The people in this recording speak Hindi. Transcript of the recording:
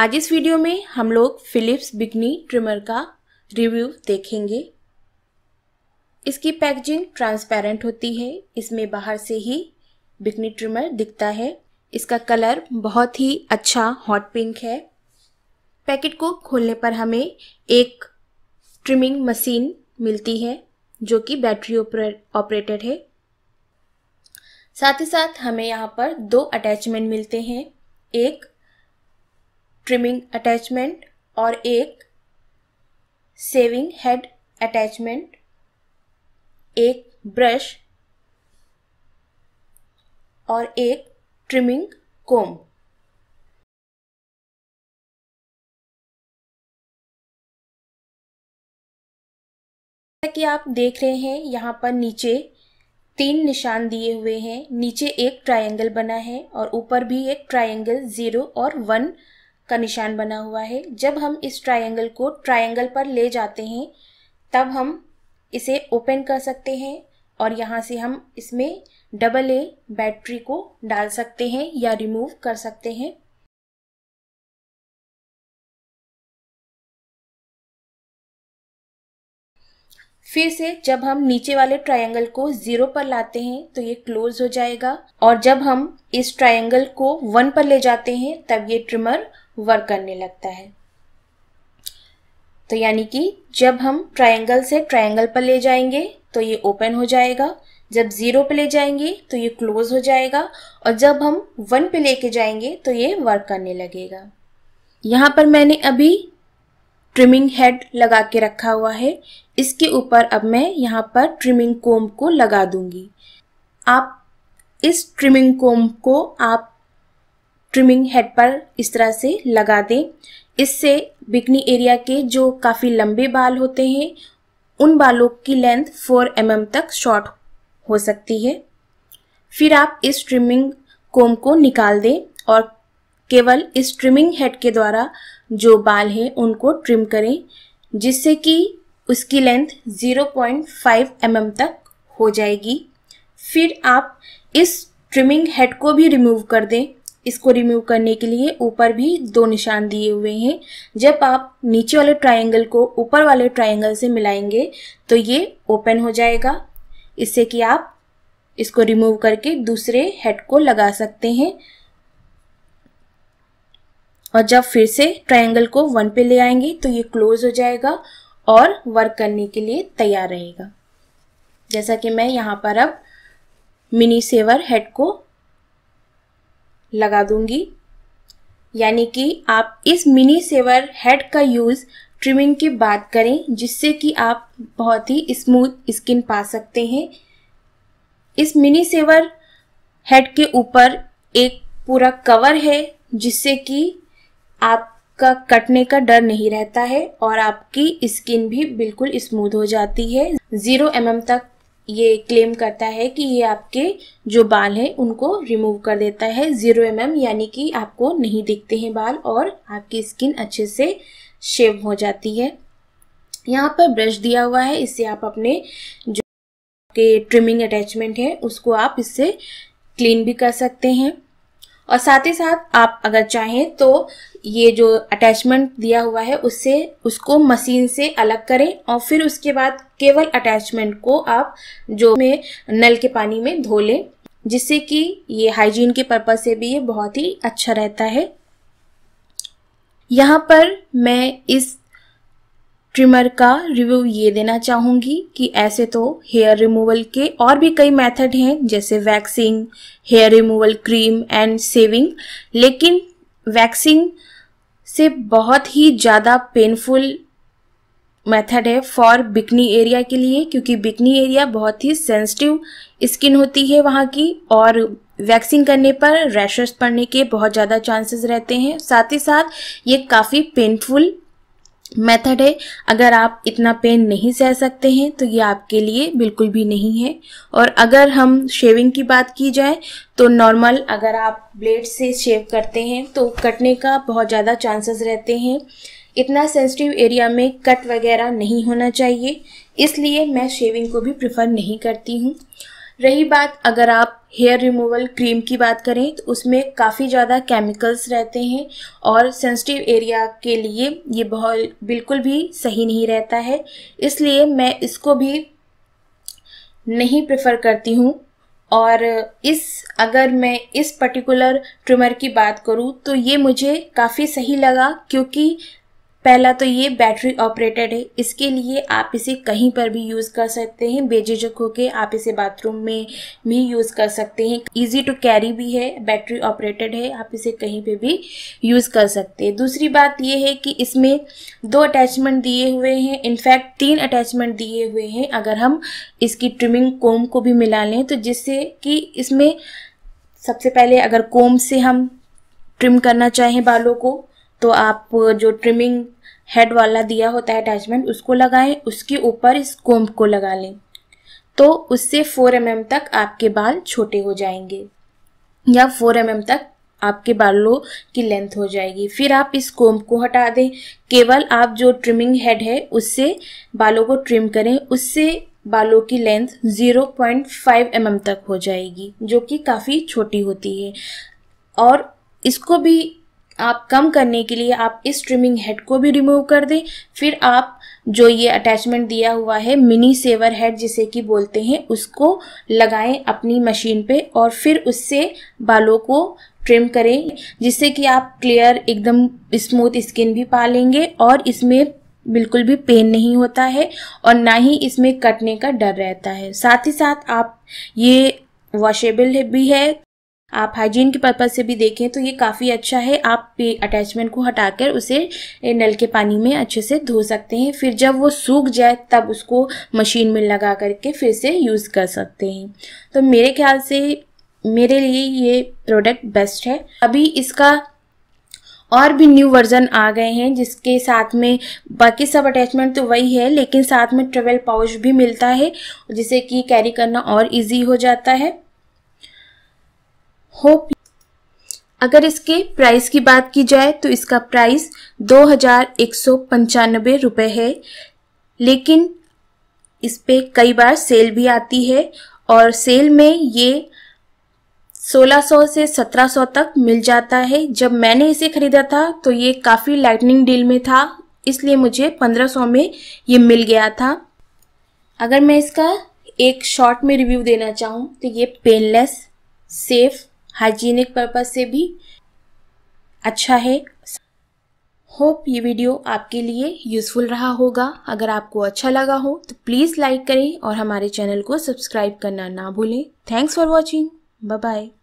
आज इस वीडियो में हम लोग फिलिप्स बिगनी ट्रिमर का रिव्यू देखेंगे इसकी पैकेजिंग ट्रांसपेरेंट होती है इसमें बाहर से ही बिकनी ट्रिमर दिखता है इसका कलर बहुत ही अच्छा हॉट पिंक है पैकेट को खोलने पर हमें एक ट्रिमिंग मशीन मिलती है जो कि बैटरी ऑपरेटेड है साथ ही साथ हमें यहाँ पर दो अटैचमेंट मिलते हैं एक ट्रिमिंग अटैचमेंट और एक सेविंग हेड अटैचमेंट एक ब्रश और एक ट्रिमिंग कोम जैसा कि आप देख रहे हैं यहाँ पर नीचे तीन निशान दिए हुए हैं नीचे एक ट्रायंगल बना है और ऊपर भी एक ट्रायंगल जीरो और वन का निशान बना हुआ है जब हम इस ट्रायंगल को ट्रायंगल पर ले जाते हैं तब हम इसे ओपन कर सकते हैं और यहाँ से हम इसमें डबल ए बैटरी को डाल सकते हैं या रिमूव कर सकते हैं फिर से जब हम नीचे वाले ट्रायंगल को जीरो पर लाते हैं तो ये क्लोज हो जाएगा और जब हम इस ट्रायंगल को वन पर ले जाते हैं तब ये ट्रिमर वर्क करने लगता है तो यानी कि जब हम ट्रायंगल से ट्रायंगल पर ले जाएंगे तो ये ओपन हो जाएगा जब ज़ीरो पे ले जाएंगे तो ये क्लोज हो जाएगा और जब हम वन पे लेके जाएंगे तो ये वर्क करने लगेगा यहाँ पर मैंने अभी ट्रिमिंग हेड लगा के रखा हुआ है इसके ऊपर अब मैं यहाँ पर ट्रिमिंग कोम को लगा दूंगी आप इस ट्रिमिंग कोम को आप ट्रिमिंग हेड पर इस तरह से लगा दें इससे बिकनी एरिया के जो काफ़ी लंबे बाल होते हैं उन बालों की लेंथ 4 एम mm तक शॉर्ट हो सकती है फिर आप इस ट्रिमिंग कोम को निकाल दें और केवल इस ट्रिमिंग हेड के द्वारा जो बाल हैं उनको ट्रिम करें जिससे कि उसकी लेंथ 0.5 पॉइंट mm तक हो जाएगी फिर आप इस ट्रिमिंग हेड को भी रिमूव कर दें इसको रिमूव करने के लिए ऊपर भी दो निशान दिए हुए हैं जब आप नीचे वाले ट्रायंगल को ऊपर वाले ट्रायंगल से मिलाएंगे तो ये ओपन हो जाएगा इससे कि आप इसको रिमूव करके दूसरे हेड को लगा सकते हैं और जब फिर से ट्रायंगल को वन पे ले आएंगे तो ये क्लोज हो जाएगा और वर्क करने के लिए तैयार रहेगा जैसा कि मैं यहाँ पर अब मिनी सेवर हेड को लगा दूंगी यानी कि आप इस मिनी सेवर हेड का यूज़ ट्रिमिंग के बाद करें जिससे कि आप बहुत ही स्मूथ स्किन पा सकते हैं इस मिनी सेवर हेड के ऊपर एक पूरा कवर है जिससे कि आपका कटने का डर नहीं रहता है और आपकी स्किन भी बिल्कुल स्मूथ हो जाती है ज़ीरो एम mm तक ये क्लेम करता है कि ये आपके जो बाल हैं उनको रिमूव कर देता है ज़ीरो एम mm, यानी कि आपको नहीं दिखते हैं बाल और आपकी स्किन अच्छे से शेव हो जाती है यहाँ पर ब्रश दिया हुआ है इससे आप अपने जो के ट्रिमिंग अटैचमेंट है उसको आप इससे क्लीन भी कर सकते हैं और साथ ही साथ आप अगर चाहें तो ये जो अटैचमेंट दिया हुआ है उससे उसको मशीन से अलग करें और फिर उसके बाद केवल अटैचमेंट को आप जो में नल के पानी में धो लें जिससे कि ये हाइजीन के पर्पज से भी ये बहुत ही अच्छा रहता है यहाँ पर मैं इस ट्रिमर का रिव्यू ये देना चाहूँगी कि ऐसे तो हेयर रिमूवल के और भी कई मेथड हैं जैसे waxing hair removal cream and shaving लेकिन वैक्सिंग से बहुत ही ज़्यादा पेनफुल मेथड है फॉर बिकनी एरिया के लिए क्योंकि बिकनी एरिया बहुत ही सेंसिटिव स्किन होती है वहाँ की और वैक्सिंग करने पर रैशेस पड़ने के बहुत ज़्यादा चांसेस रहते हैं साथ ही साथ ये काफ़ी पेनफुल मेथड है अगर आप इतना पेन नहीं सह सकते हैं तो ये आपके लिए बिल्कुल भी नहीं है और अगर हम शेविंग की बात की जाए तो नॉर्मल अगर आप ब्लेड से शेव करते हैं तो कटने का बहुत ज़्यादा चांसेस रहते हैं इतना सेंसिटिव एरिया में कट वगैरह नहीं होना चाहिए इसलिए मैं शेविंग को भी प्रिफर नहीं करती हूँ रही बात अगर आप हेयर रिमूवल क्रीम की बात करें तो उसमें काफ़ी ज़्यादा केमिकल्स रहते हैं और सेंसिटिव एरिया के लिए ये बहुत बिल्कुल भी सही नहीं रहता है इसलिए मैं इसको भी नहीं प्रेफर करती हूँ और इस अगर मैं इस पर्टिकुलर ट्रिमर की बात करूँ तो ये मुझे काफ़ी सही लगा क्योंकि पहला तो ये बैटरी ऑपरेटेड है इसके लिए आप इसे कहीं पर भी यूज़ कर सकते हैं बेझिझक होके आप इसे बाथरूम में भी यूज़ कर सकते हैं इजी टू कैरी भी है बैटरी ऑपरेटेड है आप इसे कहीं पे भी यूज़ कर सकते हैं दूसरी बात ये है कि इसमें दो अटैचमेंट दिए हुए हैं इनफैक्ट तीन अटैचमेंट दिए हुए हैं अगर हम इसकी ट्रिमिंग कोम को भी मिला लें तो जिससे कि इसमें सबसे पहले अगर कोम से हम ट्रिम करना चाहें बालों को तो आप जो ट्रिमिंग हेड वाला दिया होता है अटैचमेंट उसको लगाएं उसके ऊपर इस कोम्ब को लगा लें तो उससे 4 एम mm तक आपके बाल छोटे हो जाएंगे या 4 एम mm तक आपके बालों की लेंथ हो जाएगी फिर आप इस कोम्ब को हटा दें केवल आप जो ट्रिमिंग हेड है उससे बालों को ट्रिम करें उससे बालों की लेंथ 0.5 पॉइंट mm तक हो जाएगी जो कि काफ़ी छोटी होती है और इसको भी आप कम करने के लिए आप इस ट्रिमिंग हेड को भी रिमूव कर दें फिर आप जो ये अटैचमेंट दिया हुआ है मिनी सेवर हेड जिसे कि बोलते हैं उसको लगाएं अपनी मशीन पे और फिर उससे बालों को ट्रिम करें जिससे कि आप क्लियर एकदम स्मूथ स्किन भी पालेंगे और इसमें बिल्कुल भी पेन नहीं होता है और ना ही इसमें कटने का डर रहता है साथ ही साथ आप ये वॉशेबल भी है आप हाइजीन के पर्पज से भी देखें तो ये काफ़ी अच्छा है आप अटैचमेंट को हटाकर उसे नल के पानी में अच्छे से धो सकते हैं फिर जब वो सूख जाए तब उसको मशीन में लगा करके फिर से यूज़ कर सकते हैं तो मेरे ख्याल से मेरे लिए ये प्रोडक्ट बेस्ट है अभी इसका और भी न्यू वर्जन आ गए हैं जिसके साथ में बाकी सब अटैचमेंट तो वही है लेकिन साथ में ट्रेवल पाउच भी मिलता है जिसे कि कैरी करना और इजी हो जाता है होप अगर इसके प्राइस की बात की जाए तो इसका प्राइस दो हजार एक सौ पंचानबे रुपये है लेकिन इस पर कई बार सेल भी आती है और सेल में ये 1600 से 1700 तक मिल जाता है जब मैंने इसे ख़रीदा था तो ये काफ़ी लाइटनिंग डील में था इसलिए मुझे 1500 में ये मिल गया था अगर मैं इसका एक शॉर्ट में रिव्यू देना चाहूँ तो ये पेनलेस सेफ़ हाइजीनिक पर्पज से भी अच्छा है होप ये वीडियो आपके लिए यूज़फुल रहा होगा अगर आपको अच्छा लगा हो तो प्लीज़ लाइक करें और हमारे चैनल को सब्सक्राइब करना ना भूलें थैंक्स फॉर वॉचिंग बाय